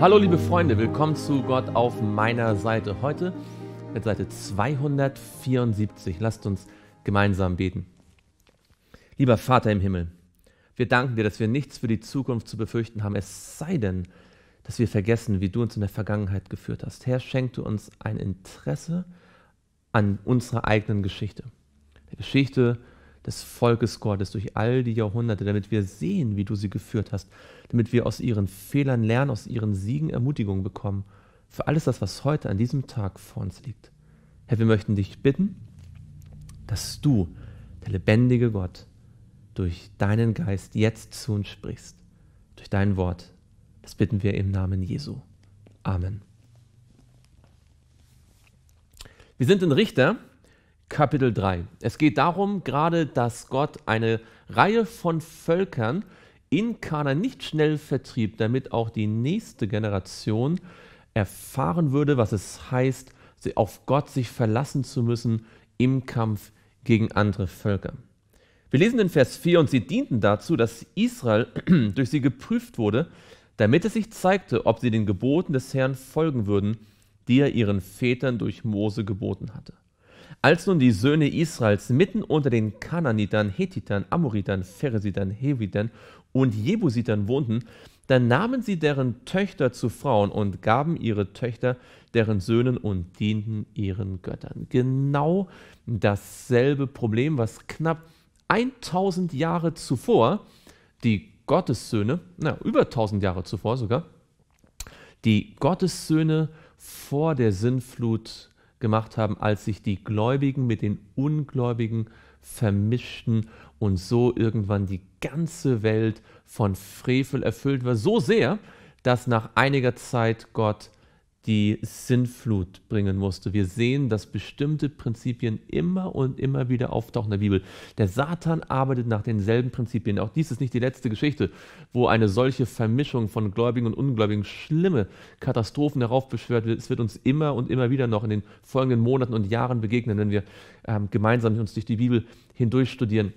Hallo liebe Freunde, willkommen zu Gott auf meiner Seite. Heute mit Seite 274. Lasst uns gemeinsam beten. Lieber Vater im Himmel, wir danken dir, dass wir nichts für die Zukunft zu befürchten haben, es sei denn, dass wir vergessen, wie du uns in der Vergangenheit geführt hast. Herr, schenkte uns ein Interesse an unserer eigenen Geschichte. Der Geschichte des Volkes Gottes durch all die Jahrhunderte, damit wir sehen, wie du sie geführt hast, damit wir aus ihren Fehlern lernen, aus ihren Siegen Ermutigung bekommen, für alles das, was heute an diesem Tag vor uns liegt. Herr, wir möchten dich bitten, dass du, der lebendige Gott, durch deinen Geist jetzt zu uns sprichst, durch dein Wort. Das bitten wir im Namen Jesu. Amen. Wir sind in Richter Kapitel 3. Es geht darum gerade, dass Gott eine Reihe von Völkern in Kana nicht schnell vertrieb, damit auch die nächste Generation erfahren würde, was es heißt, auf Gott sich verlassen zu müssen im Kampf gegen andere Völker. Wir lesen in Vers 4 und sie dienten dazu, dass Israel durch sie geprüft wurde, damit es sich zeigte, ob sie den Geboten des Herrn folgen würden, die er ihren Vätern durch Mose geboten hatte. Als nun die Söhne Israels mitten unter den Kananitern, Hethitern, Amoritern, Pheresitern, Hevitern und Jebusitern wohnten, dann nahmen sie deren Töchter zu Frauen und gaben ihre Töchter deren Söhnen und dienten ihren Göttern. Genau dasselbe Problem, was knapp 1000 Jahre zuvor die Gottessöhne, na, über 1000 Jahre zuvor sogar, die Gottessöhne vor der Sinnflut gemacht haben, als sich die Gläubigen mit den Ungläubigen vermischten und so irgendwann die ganze Welt von Frevel erfüllt war, so sehr, dass nach einiger Zeit Gott die Sinnflut bringen musste. Wir sehen, dass bestimmte Prinzipien immer und immer wieder auftauchen in der Bibel. Der Satan arbeitet nach denselben Prinzipien. Auch dies ist nicht die letzte Geschichte, wo eine solche Vermischung von Gläubigen und Ungläubigen schlimme Katastrophen heraufbeschwört wird. Es wird uns immer und immer wieder noch in den folgenden Monaten und Jahren begegnen, wenn wir ähm, gemeinsam uns durch die Bibel hindurch studieren.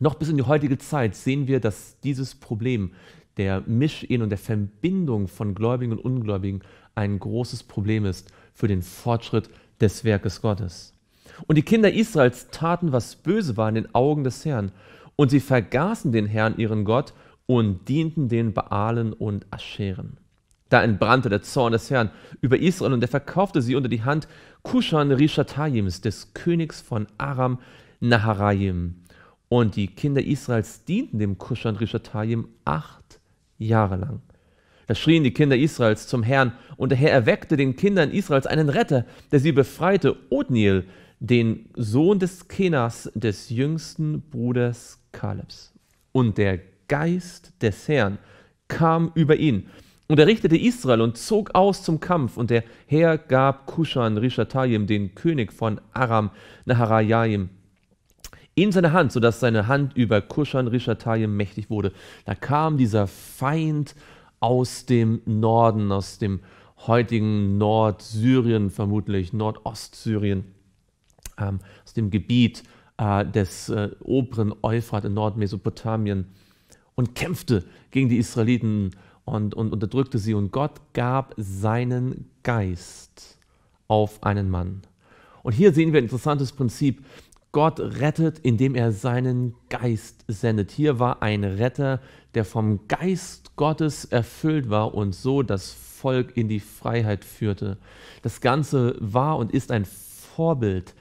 Noch bis in die heutige Zeit sehen wir, dass dieses Problem der Mischehen und der Verbindung von Gläubigen und Ungläubigen ein großes Problem ist für den Fortschritt des Werkes Gottes. Und die Kinder Israels taten, was böse war in den Augen des Herrn. Und sie vergaßen den Herrn, ihren Gott, und dienten den Baalen und Ascheren. Da entbrannte der Zorn des Herrn über Israel und er verkaufte sie unter die Hand Kushan Rishatayims, des Königs von Aram Naharajim. Und die Kinder Israels dienten dem Kushan Rishatayim acht Jahre lang. Da schrien die Kinder Israels zum Herrn, und der Herr erweckte den Kindern Israels einen Retter, der sie befreite, Othniel, den Sohn des Kenas, des jüngsten Bruders Kalebs. Und der Geist des Herrn kam über ihn. Und er richtete Israel und zog aus zum Kampf. Und der Herr gab Kushan Rishatayim, den König von Aram, Naharayim, in seine Hand, sodass seine Hand über Kushan Rishatayim mächtig wurde. Da kam dieser Feind aus dem Norden, aus dem heutigen Nordsyrien, vermutlich Nordostsyrien, ähm, aus dem Gebiet äh, des äh, oberen Euphrat in Nordmesopotamien und kämpfte gegen die Israeliten und, und unterdrückte sie. Und Gott gab seinen Geist auf einen Mann. Und hier sehen wir ein interessantes Prinzip, Gott rettet, indem er seinen Geist sendet. Hier war ein Retter, der vom Geist Gottes erfüllt war und so das Volk in die Freiheit führte. Das Ganze war und ist ein Vorbild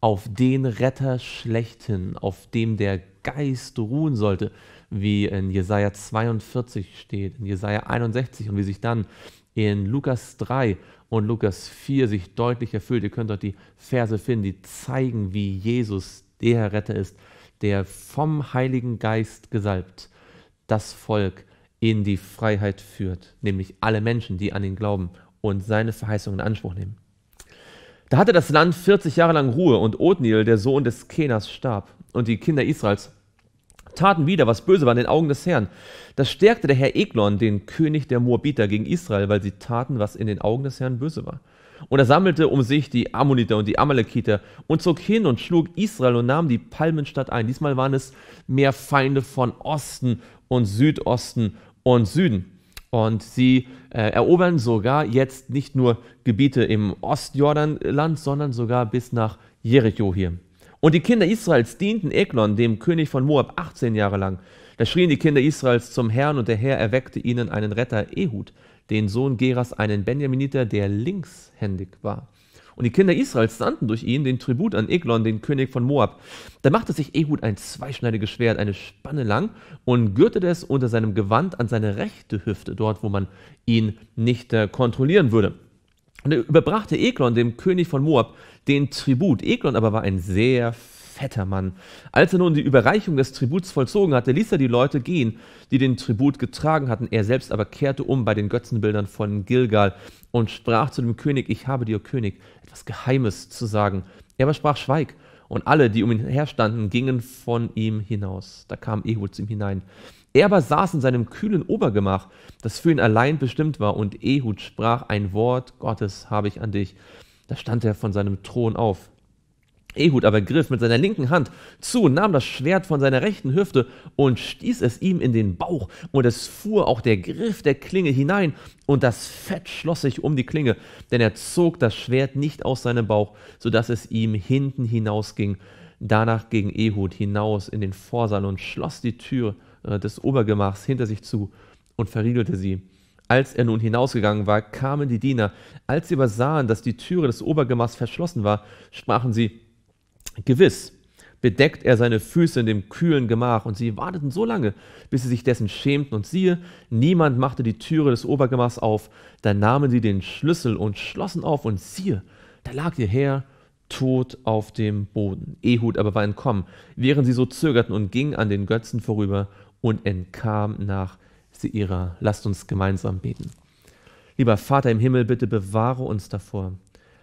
auf den Retter schlechthin, auf dem der Geist ruhen sollte, wie in Jesaja 42 steht, in Jesaja 61 und wie sich dann in Lukas 3 und Lukas 4 sich deutlich erfüllt. Ihr könnt dort die Verse finden, die zeigen, wie Jesus der Retter ist, der vom Heiligen Geist gesalbt das Volk in die Freiheit führt, nämlich alle Menschen, die an ihn glauben und seine Verheißungen in Anspruch nehmen. Da hatte das Land 40 Jahre lang Ruhe und Othniel, der Sohn des Kenas, starb und die Kinder Israels taten wieder, was böse war in den Augen des Herrn. Das stärkte der Herr Eglon, den König der Moabiter, gegen Israel, weil sie taten, was in den Augen des Herrn böse war. Und er sammelte um sich die Ammoniter und die Amalekiter und zog hin und schlug Israel und nahm die Palmenstadt ein. Diesmal waren es mehr Feinde von Osten und Südosten und Süden. Und sie äh, erobern sogar jetzt nicht nur Gebiete im Ostjordanland, sondern sogar bis nach Jericho hier. Und die Kinder Israels dienten Eglon, dem König von Moab, 18 Jahre lang. Da schrien die Kinder Israels zum Herrn, und der Herr erweckte ihnen einen Retter, Ehud, den Sohn Geras, einen Benjaminiter, der linkshändig war. Und die Kinder Israels sandten durch ihn den Tribut an Eglon, den König von Moab. Da machte sich Ehud ein zweischneidiges Schwert, eine Spanne lang, und gürtete es unter seinem Gewand an seine rechte Hüfte, dort, wo man ihn nicht äh, kontrollieren würde. Und er überbrachte Eglon, dem König von Moab, den Tribut. Eglon aber war ein sehr fetter Mann. Als er nun die Überreichung des Tributs vollzogen hatte, ließ er die Leute gehen, die den Tribut getragen hatten. Er selbst aber kehrte um bei den Götzenbildern von Gilgal und sprach zu dem König, ich habe dir, König, etwas Geheimes zu sagen. Er aber sprach, schweig. Und alle, die um ihn herstanden, gingen von ihm hinaus. Da kam Ehud zu ihm hinein er aber saß in seinem kühlen Obergemach, das für ihn allein bestimmt war, und Ehud sprach, ein Wort Gottes habe ich an dich. Da stand er von seinem Thron auf. Ehud aber griff mit seiner linken Hand zu, nahm das Schwert von seiner rechten Hüfte und stieß es ihm in den Bauch, und es fuhr auch der Griff der Klinge hinein, und das Fett schloss sich um die Klinge, denn er zog das Schwert nicht aus seinem Bauch, so dass es ihm hinten hinausging. Danach ging Ehud hinaus in den Vorsaal und schloss die Tür äh, des Obergemachs hinter sich zu und verriegelte sie. Als er nun hinausgegangen war, kamen die Diener. Als sie aber sahen, dass die Türe des Obergemachs verschlossen war, sprachen sie, Gewiss, bedeckt er seine Füße in dem kühlen Gemach, und sie warteten so lange, bis sie sich dessen schämten, und siehe, niemand machte die Türe des Obergemachs auf, da nahmen sie den Schlüssel und schlossen auf, und siehe, da lag ihr Herr tot auf dem Boden. Ehud aber war entkommen, während sie so zögerten und ging an den Götzen vorüber und entkam nach Seira. Lasst uns gemeinsam beten. Lieber Vater im Himmel, bitte bewahre uns davor,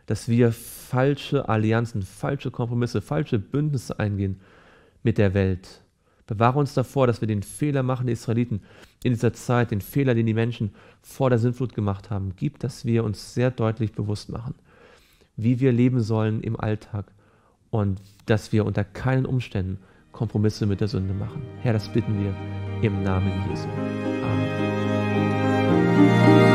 dass wir falsche Allianzen, falsche Kompromisse, falsche Bündnisse eingehen mit der Welt. Bewahre uns davor, dass wir den Fehler machen, die Israeliten in dieser Zeit, den Fehler, den die Menschen vor der Sintflut gemacht haben. gibt, dass wir uns sehr deutlich bewusst machen, wie wir leben sollen im Alltag und dass wir unter keinen Umständen Kompromisse mit der Sünde machen. Herr, das bitten wir im Namen Jesu. Amen.